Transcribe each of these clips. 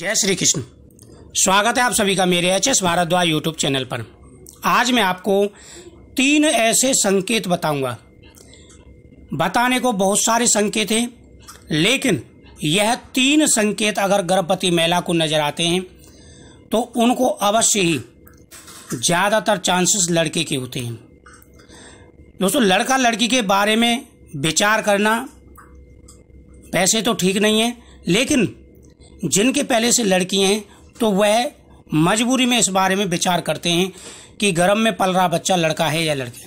जय श्री कृष्ण स्वागत है आप सभी का मेरे H S Bhardwaj YouTube channel पर आज मैं आपको तीन ऐसे संकेत बताऊंगा बताने को बहुत सारे संकेत हैं लेकिन यह तीन संकेत अगर गर्भवती महिला को नजर आते हैं तो उनको अवश्य ही ज़्यादातर चांसेस लड़के के होते हैं दोस्तों लड़का लड़की के बारे में विचार करना वैसे तो ठीक नहीं है लेकिन जिनके पहले से लड़की हैं तो वह मजबूरी में इस बारे में विचार करते हैं कि गर्भ में पल रहा बच्चा लड़का है या लड़की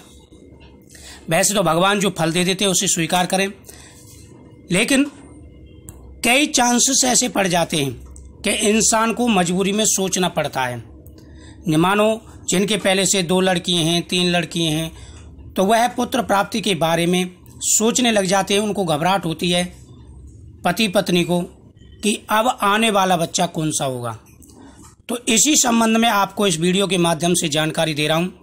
वैसे तो भगवान जो फल दे देते हैं उसे स्वीकार करें लेकिन कई चांसेस ऐसे पड़ जाते हैं कि इंसान को मजबूरी में सोचना पड़ता है मानो जिनके पहले से दो लड़कियां हैं तीन लड़कियां हैं तो वह पुत्र प्राप्ति के बारे में सोचने लग जाते हैं उनको घबराहट होती है पति पत्नी को कि अब आने वाला बच्चा कौन सा होगा तो इसी संबंध में आपको इस वीडियो के माध्यम से जानकारी दे रहा हूँ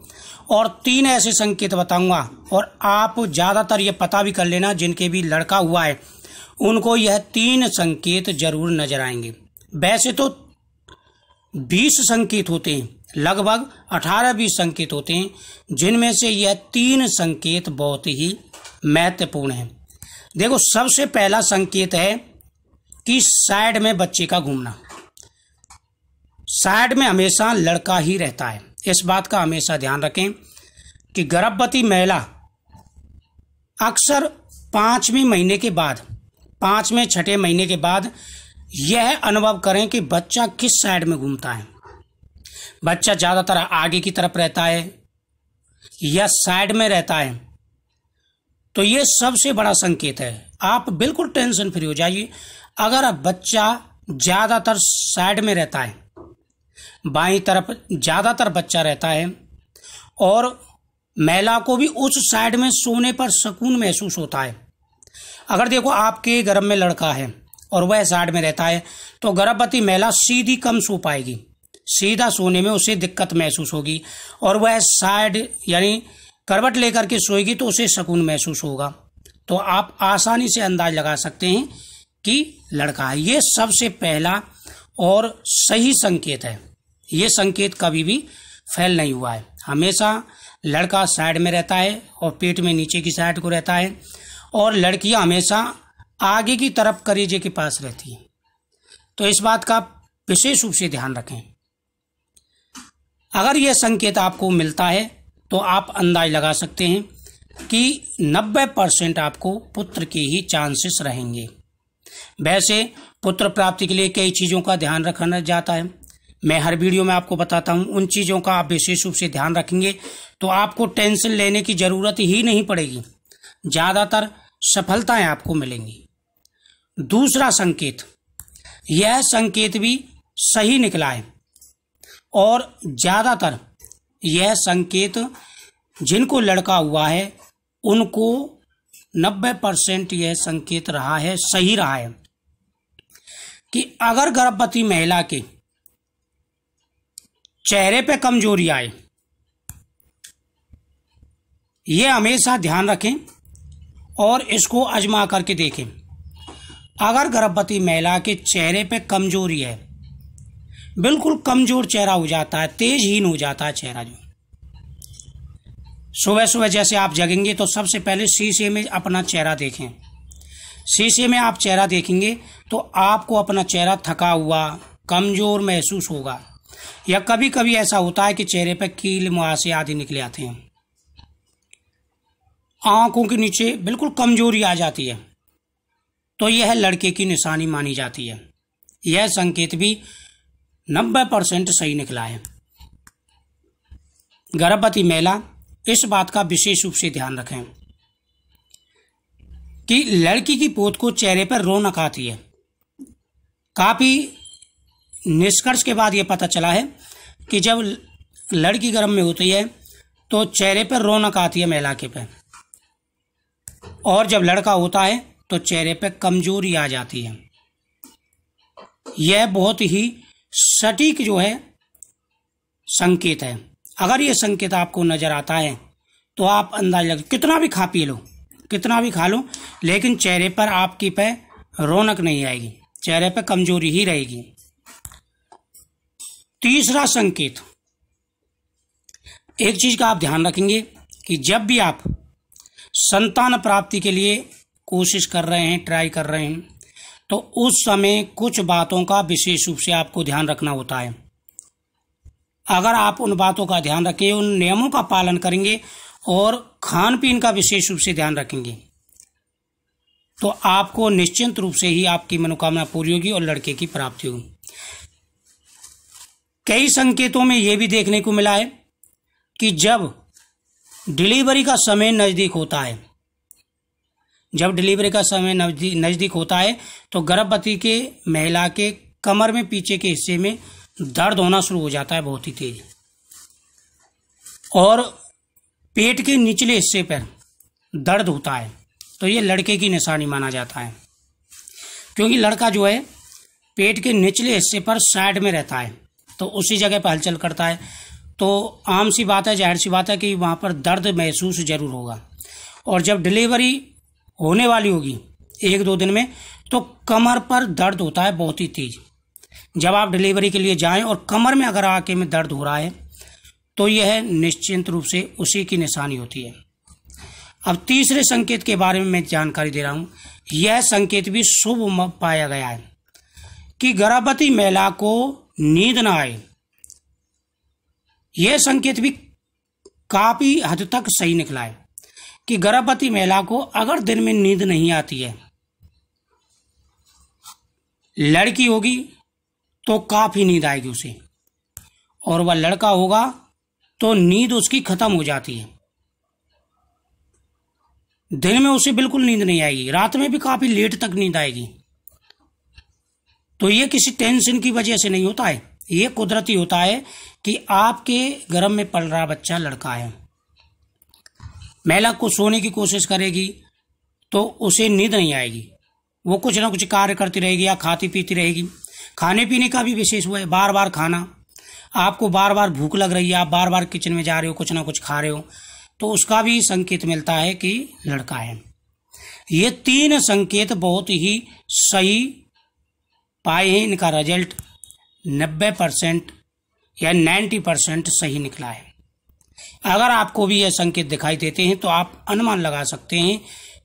और तीन ऐसे संकेत बताऊंगा और आप ज़्यादातर ये पता भी कर लेना जिनके भी लड़का हुआ है उनको यह तीन संकेत जरूर नजर आएंगे वैसे तो बीस संकेत होते हैं लगभग अठारह बीस संकेत होते हैं जिनमें से यह तीन संकेत बहुत ही महत्वपूर्ण हैं देखो सबसे पहला संकेत है कि साइड में बच्चे का घूमना साइड में हमेशा लड़का ही रहता है इस बात का हमेशा ध्यान रखें कि गर्भवती महिला अक्सर पांचवी महीने के बाद पांचवें छठे महीने के बाद यह अनुभव करें कि बच्चा किस साइड में घूमता है बच्चा ज़्यादातर आगे की तरफ रहता है या साइड में रहता है तो यह सबसे बड़ा संकेत है आप बिल्कुल टेंशन फ्री हो जाइए अगर बच्चा ज़्यादातर साइड में रहता है बाई तरफ ज़्यादातर बच्चा रहता है और महिला को भी उस साइड में सोने पर सुकून महसूस होता है अगर देखो आपके गर्भ में लड़का है और वह साइड में रहता है तो गर्भवती महिला सीधी कम सो पाएगी सीधा सोने में उसे दिक्कत महसूस होगी और वह साइड यानी करवट लेकर के सोएगी तो उसे सुकून महसूस होगा तो आप आसानी से अंदाज लगा सकते हैं कि लड़का है ये सबसे पहला और सही संकेत है ये संकेत कभी भी फैल नहीं हुआ है हमेशा लड़का साइड में रहता है और पेट में नीचे की साइड को रहता है और लड़कियां हमेशा आगे की तरफ करेजे के पास रहती हैं तो इस बात का विशेष रूप से ध्यान रखें अगर यह संकेत आपको मिलता है तो आप अंदाज लगा सकते हैं कि 90 परसेंट आपको पुत्र के ही चांसेस रहेंगे वैसे पुत्र प्राप्ति के लिए कई चीज़ों का ध्यान रखा जाता है मैं हर वीडियो में आपको बताता हूँ उन चीज़ों का आप विशेष रूप से ध्यान रखेंगे तो आपको टेंशन लेने की ज़रूरत ही नहीं पड़ेगी ज़्यादातर सफलताएं आपको मिलेंगी दूसरा संकेत यह संकेत भी सही निकला है और ज़्यादातर यह संकेत जिनको लड़का हुआ है उनको 90 परसेंट यह संकेत रहा है सही रहा है कि अगर गर्भवती महिला के चेहरे पे कमजोरी आए ये हमेशा ध्यान रखें और इसको अजमा करके देखें अगर गर्भवती महिला के चेहरे पे कमजोरी है बिल्कुल कमजोर चेहरा हो जाता है तेजहीन हो जाता है चेहरा जो सुबह सुबह जैसे आप जगेंगे तो सबसे पहले शीशे में अपना चेहरा देखें शीशे में आप चेहरा देखेंगे तो आपको अपना चेहरा थका हुआ कमज़ोर महसूस होगा या कभी कभी ऐसा होता है कि चेहरे पर कील मुहासे आदि निकले आते हैं आंखों के नीचे बिल्कुल कमजोरी आ जाती है तो यह लड़के की निशानी मानी जाती है यह संकेत भी 90 परसेंट सही निकला है गर्भवती महिला इस बात का विशेष रूप से ध्यान रखें कि लड़की की पोत को चेहरे पर रौनक आती है काफ़ी निष्कर्ष के बाद यह पता चला है कि जब लड़की गर्म में होती है तो चेहरे पर रौनक आती है महिला के पे और जब लड़का होता है तो चेहरे पर कमजोरी आ जाती है यह बहुत ही सटीक जो है संकेत है अगर यह संकेत आपको नज़र आता है तो आप अंदाज लगे कितना भी खा पी लो कितना भी खा लो लेकिन चेहरे पर आपकी पे रौनक नहीं आएगी चेहरे पर कमजोरी ही रहेगी तीसरा संकेत एक चीज का आप ध्यान रखेंगे कि जब भी आप संतान प्राप्ति के लिए कोशिश कर रहे हैं ट्राई कर रहे हैं तो उस समय कुछ बातों का विशेष रूप से आपको ध्यान रखना होता है अगर आप उन बातों का ध्यान रखें उन नियमों का पालन करेंगे और खान पीन का विशेष रूप से ध्यान रखेंगे तो आपको निश्चिंत रूप से ही आपकी मनोकामना पूरी होगी और लड़के की प्राप्ति होगी कई संकेतों में यह भी देखने को मिला है कि जब डिलीवरी का समय नज़दीक होता है जब डिलीवरी का समय नज़दीक होता है तो गर्भवती के महिला के कमर में पीछे के हिस्से में दर्द होना शुरू हो जाता है बहुत ही तेज और पेट के निचले हिस्से पर दर्द होता है तो ये लड़के की निशानी माना जाता है क्योंकि लड़का जो है पेट के निचले हिस्से पर साइड में रहता है तो उसी जगह पर हलचल करता है तो आम सी बात है जाहिर सी बात है कि वहाँ पर दर्द महसूस जरूर होगा और जब डिलीवरी होने वाली होगी एक दो दिन में तो कमर पर दर्द होता है बहुत ही तेज जब आप डिलीवरी के लिए जाएं और कमर में अगर आके में दर्द हो रहा है तो यह निश्चित रूप से उसी की निशानी होती है अब तीसरे संकेत के बारे में मैं जानकारी दे रहा हूं यह संकेत भी शुभ पाया गया है कि गर्भवती महिला को नींद न आए यह संकेत भी काफी हद तक सही निकला है कि गर्भवती महिला को अगर दिन में नींद नहीं आती है लड़की होगी तो काफी नींद आएगी उसे और वह लड़का होगा तो नींद उसकी खत्म हो जाती है दिन में उसे बिल्कुल नींद नहीं आएगी रात में भी काफी लेट तक नींद आएगी तो ये किसी टेंशन की वजह से नहीं होता है ये कुदरती होता है कि आपके गर्म में पल रहा बच्चा लड़का है महिला को सोने की कोशिश करेगी तो उसे नींद नहीं आएगी वो कुछ ना कुछ कार्य करती रहेगी या खाती पीती रहेगी खाने पीने का भी विशेष हुआ है बार बार खाना आपको बार बार भूख लग रही है आप बार बार किचन में जा रहे हो कुछ ना कुछ खा रहे हो तो उसका भी संकेत मिलता है कि लड़का है ये तीन संकेत बहुत ही सही पाए हैं इनका रिजल्ट नब्बे परसेंट या नाइन्टी परसेंट सही निकला है अगर आपको भी यह संकेत दिखाई देते हैं तो आप अनुमान लगा सकते हैं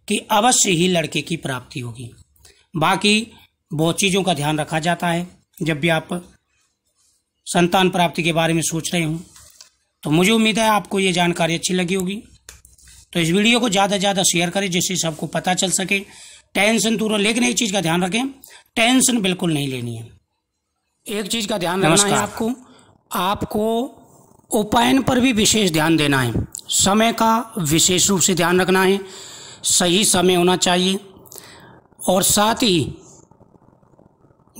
कि अवश्य ही लड़के की प्राप्ति होगी बाकी बहुत चीज़ों का ध्यान रखा जाता है जब भी आप संतान प्राप्ति के बारे में सोच रहे हों तो मुझे उम्मीद है आपको ये जानकारी अच्छी लगी होगी तो इस वीडियो को ज़्यादा से ज़्यादा शेयर करें जिससे सबको पता चल सके टेंशन दूर लेकिन एक चीज़ का ध्यान रखें टेंशन बिल्कुल नहीं लेनी है एक चीज़ का ध्यान रखना है आपको आपको उपायन पर भी विशेष ध्यान देना है समय का विशेष रूप से ध्यान रखना है सही समय होना चाहिए और साथ ही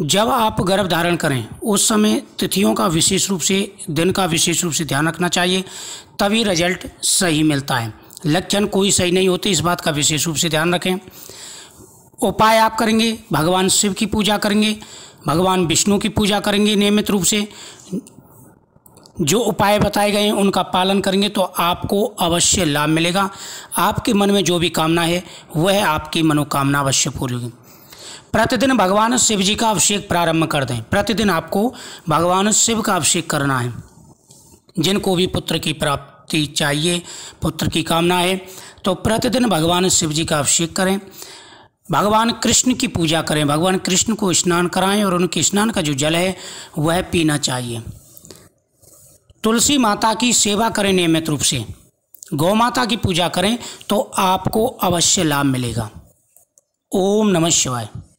जब आप गर्भ धारण करें उस समय तिथियों का विशेष रूप से दिन का विशेष रूप से ध्यान रखना चाहिए तभी रिजल्ट सही मिलता है लक्षण कोई सही नहीं होते इस बात का विशेष रूप से ध्यान रखें उपाय आप करेंगे भगवान शिव की पूजा करेंगे भगवान विष्णु की पूजा करेंगे नियमित रूप से जो उपाय बताए गए हैं उनका पालन करेंगे तो आपको अवश्य लाभ मिलेगा आपके मन में जो भी कामना है वह आपकी मनोकामना अवश्य पूरी होगी प्रतिदिन भगवान शिव जी का अभिषेक प्रारंभ कर दें प्रतिदिन आपको भगवान शिव का अभिषेक करना है जिनको भी पुत्र की प्राप्ति चाहिए पुत्र की कामना है तो प्रतिदिन भगवान शिव जी का अभिषेक करें भगवान कृष्ण की पूजा करें भगवान कृष्ण को स्नान कराएं और उनके स्नान का जो जल है वह पीना चाहिए तुलसी माता की सेवा करें नियमित रूप से गौ माता की पूजा करें तो आपको अवश्य लाभ मिलेगा ओम नमः शिवाय